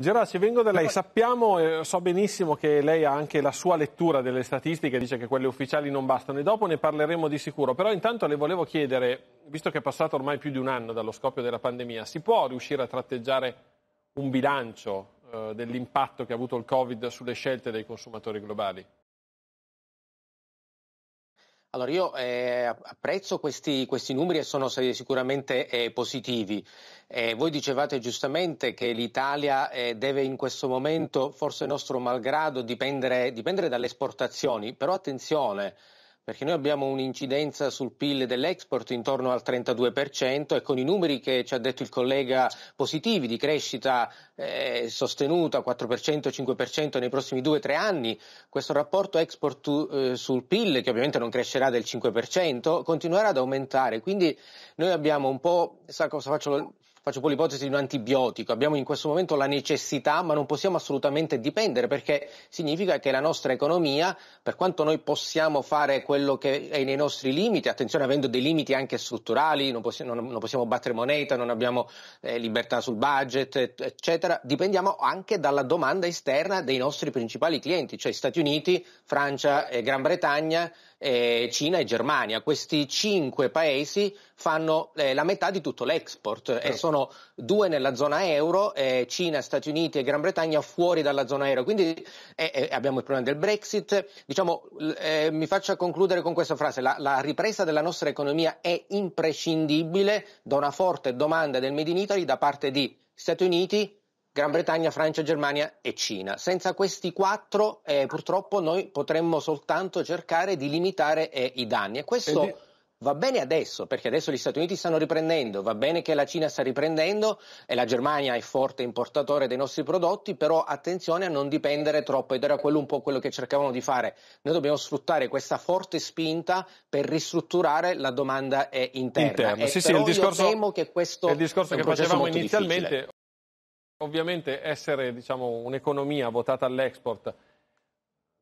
Gerard, ci vengo da lei. Sappiamo, eh, so benissimo che lei ha anche la sua lettura delle statistiche, dice che quelle ufficiali non bastano e dopo ne parleremo di sicuro. Però intanto le volevo chiedere, visto che è passato ormai più di un anno dallo scoppio della pandemia, si può riuscire a tratteggiare un bilancio eh, dell'impatto che ha avuto il Covid sulle scelte dei consumatori globali? Allora io eh, apprezzo questi, questi, numeri e sono sicuramente eh, positivi. Eh, voi dicevate giustamente che l'Italia eh, deve in questo momento, forse nostro malgrado, dipendere, dipendere dalle esportazioni, però attenzione, perché noi abbiamo un'incidenza sul PIL dell'export intorno al 32% e con i numeri che ci ha detto il collega positivi di crescita eh, sostenuta 4%, 5% nei prossimi 2-3 anni, questo rapporto export eh, sul PIL, che ovviamente non crescerà del 5%, continuerà ad aumentare. Quindi noi abbiamo un po', sa cosa faccio faccio poi l'ipotesi di un antibiotico, abbiamo in questo momento la necessità, ma non possiamo assolutamente dipendere perché significa che la nostra economia, per quanto noi possiamo fare quello che è nei nostri limiti, attenzione avendo dei limiti anche strutturali, non possiamo, non, non possiamo battere moneta, non abbiamo eh, libertà sul budget, eccetera, dipendiamo anche dalla domanda esterna dei nostri principali clienti, cioè Stati Uniti, Francia e Gran Bretagna, eh, Cina e Germania. Questi cinque paesi fanno eh, la metà di tutto l'export eh. e certo. sono due nella zona euro, eh, Cina, Stati Uniti e Gran Bretagna fuori dalla zona euro. Quindi eh, eh, abbiamo il problema del Brexit. Diciamo, mi faccia concludere con questa frase. La, la ripresa della nostra economia è imprescindibile da una forte domanda del Made in Italy da parte di Stati Uniti, Gran Bretagna, Francia, Germania e Cina. Senza questi quattro eh, purtroppo noi potremmo soltanto cercare di limitare eh, i danni e questo va bene adesso perché adesso gli Stati Uniti stanno riprendendo, va bene che la Cina sta riprendendo e la Germania è forte importatore dei nostri prodotti, però attenzione a non dipendere troppo ed era quello un po' quello che cercavano di fare. Noi dobbiamo sfruttare questa forte spinta per ristrutturare la domanda eh, interna. Interno, sì, sì, il discorso, temo che questo il discorso che facevamo inizialmente difficile ovviamente essere diciamo, un'economia votata all'export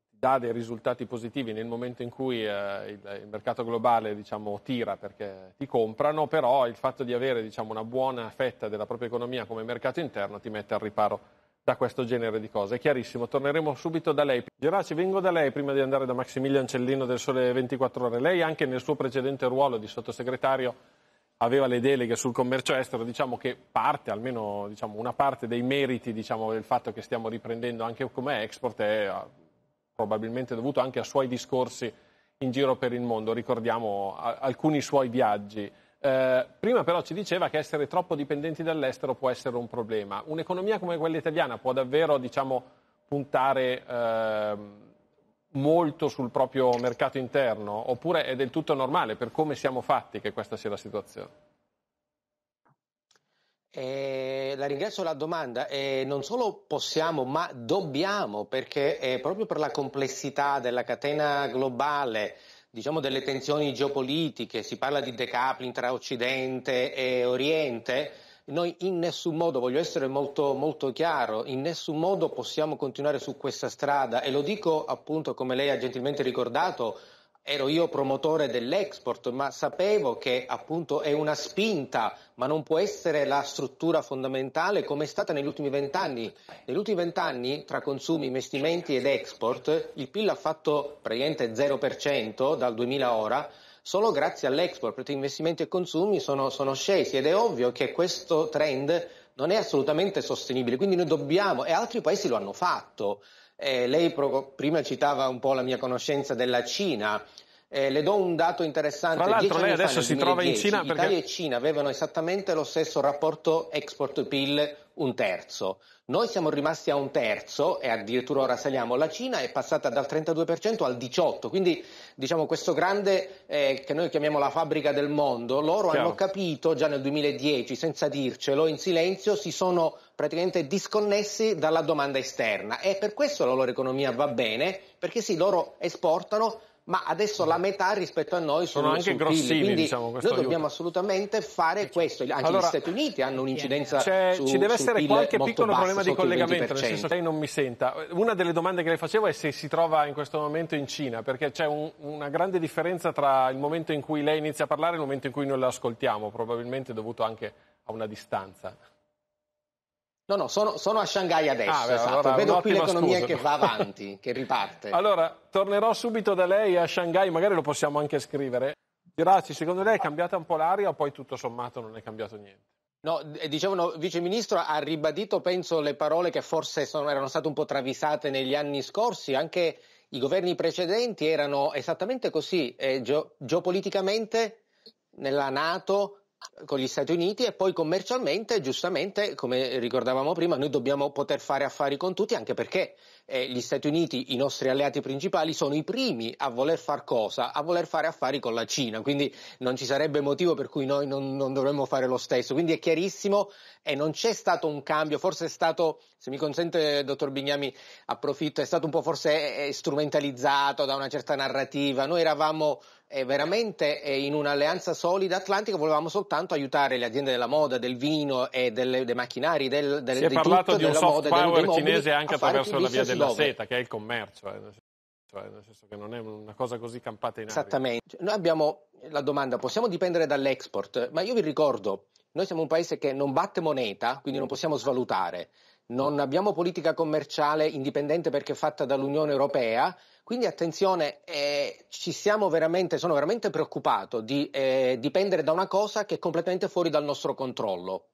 dà dei risultati positivi nel momento in cui eh, il, il, mercato globale diciamo, tira perché ti comprano, però il fatto di avere diciamo, una buona fetta della propria economia come mercato interno ti mette al riparo da questo genere di cose. È chiarissimo, torneremo subito da lei. Geraci, vengo da lei prima di andare da Maximiliano Cellino del Sole 24 Ore. Lei anche nel suo precedente ruolo di sottosegretario aveva le deleghe sul commercio estero, diciamo che parte, almeno diciamo, una parte dei meriti diciamo, del fatto che stiamo riprendendo anche come export è eh, probabilmente dovuto anche a suoi discorsi in giro per il mondo, ricordiamo alcuni suoi viaggi. Eh, prima però ci diceva che essere troppo dipendenti dall'estero può essere un problema. Un'economia come quella italiana può davvero diciamo, puntare eh, molto sul proprio mercato interno oppure è del tutto normale per come siamo fatti che questa sia la situazione? Eh, la ringrazio la domanda. Eh, non solo possiamo, ma dobbiamo, perché eh, proprio per la complessità della catena globale, diciamo delle tensioni geopolitiche, si parla di decoupling tra Occidente e Oriente, noi in nessun modo, voglio essere molto, molto chiaro, in nessun modo possiamo continuare su questa strada e lo dico appunto come lei ha gentilmente ricordato, ero io promotore dell'export, ma sapevo che appunto è una spinta, ma non può essere la struttura fondamentale come è stata negli ultimi vent'anni. Negli ultimi vent'anni, tra consumi, investimenti ed export, il PIL ha fatto praticamente 0% dal 2000 ora, solo grazie all'export, perché investimenti e consumi sono, sono scesi ed è ovvio che questo trend non è assolutamente sostenibile, quindi noi dobbiamo, e altri paesi lo hanno fatto, eh, lei prima citava un po' la mia conoscenza della Cina, eh, le do un dato interessante. Tra l'altro lei adesso fa, si 2010, trova in Cina perché... Italia e Cina avevano esattamente lo stesso rapporto export-PIL, un terzo. Noi siamo rimasti a un terzo e addirittura ora saliamo. La Cina è passata dal 32% al 18%, quindi diciamo questo grande eh, che noi chiamiamo la fabbrica del mondo, loro Chiaro. hanno capito già nel 2010, senza dircelo, in silenzio, si sono praticamente disconnessi dalla domanda esterna e per questo la loro economia va bene, perché sì, loro esportano, ma adesso la metà rispetto a noi sono, sono anche sottili. grossini. Quindi diciamo, noi dobbiamo assolutamente fare questo. Anche allora, gli Stati Uniti hanno un'incidenza cioè, su, Ci deve essere qualche piccolo problema di collegamento, nel senso che lei non mi senta. Una delle domande che le facevo è se si trova in questo momento in Cina, perché c'è un, una grande differenza tra il momento in cui lei inizia a parlare e il momento in cui noi la ascoltiamo, probabilmente dovuto anche a una distanza. No, no, sono, sono, a Shanghai adesso. Ah, beh, esatto. allora, Vedo qui l'economia scusa. che va avanti, che riparte. allora, tornerò subito da lei a Shanghai, magari lo possiamo anche scrivere. Grazie, secondo lei è cambiata un po' l'aria o poi tutto sommato non è cambiato niente? No, dicevano, Vice Ministro ha ribadito, penso, le parole che forse sono, erano state un po' travisate negli anni scorsi, anche i governi precedenti erano esattamente così, eh, geopoliticamente nella Nato con gli Stati Uniti e poi commercialmente, giustamente, come ricordavamo prima, noi dobbiamo poter fare affari con tutti anche perché eh, gli Stati Uniti, i nostri alleati principali, sono i primi a voler far cosa? A voler fare affari con la Cina, quindi non ci sarebbe motivo per cui noi non, non dovremmo fare lo stesso. Quindi è chiarissimo e non c'è stato un cambio, forse è stato, se mi consente dottor Bignami, approfitto, è stato un po' forse eh, eh, strumentalizzato da una certa narrativa. Noi eravamo eh, veramente in un'alleanza solida atlantica volevamo soltanto aiutare le aziende della moda, del vino e delle, dei macchinari, del, del, si è di parlato tutto, di un soft power cinese anche attraverso la via dell'acqua della dove? seta, che è il commercio, eh, cioè, nel senso che non è una cosa così campata in aria. Esattamente. Cioè, noi abbiamo la domanda, possiamo dipendere dall'export? Ma io vi ricordo, noi siamo un paese che non batte moneta, quindi non possiamo svalutare. Non abbiamo politica commerciale indipendente perché fatta dall'Unione Europea, quindi attenzione, eh, veramente, sono veramente preoccupato di eh, dipendere da una cosa che è completamente fuori dal nostro controllo.